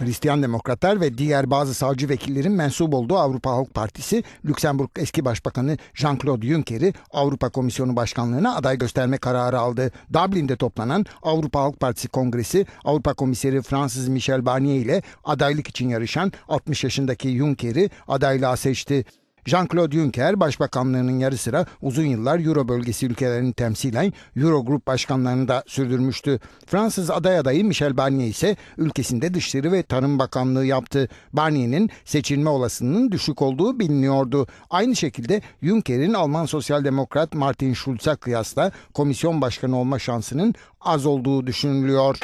Hristiyan Demokratlar ve diğer bazı savcı vekillerin mensup olduğu Avrupa Halk Partisi, Lüksemburg eski başbakanı Jean-Claude Juncker'i Avrupa Komisyonu Başkanlığı'na aday gösterme kararı aldı. Dublin'de toplanan Avrupa Halk Partisi Kongresi, Avrupa Komiseri Fransız Michel Barnier ile adaylık için yarışan 60 yaşındaki Juncker'i adaylığa seçti. Jean-Claude Juncker başbakanlığının yarı sıra uzun yıllar Euro bölgesi ülkelerini temsilen Eurogrup başkanlarını da sürdürmüştü. Fransız aday adayı Michel Barnier ise ülkesinde Dışişleri ve Tarım Bakanlığı yaptı. Barnier'in seçilme olasılığının düşük olduğu biliniyordu. Aynı şekilde Juncker'in Alman Sosyal Demokrat Martin Schulz'a kıyasla komisyon başkanı olma şansının az olduğu düşünülüyor.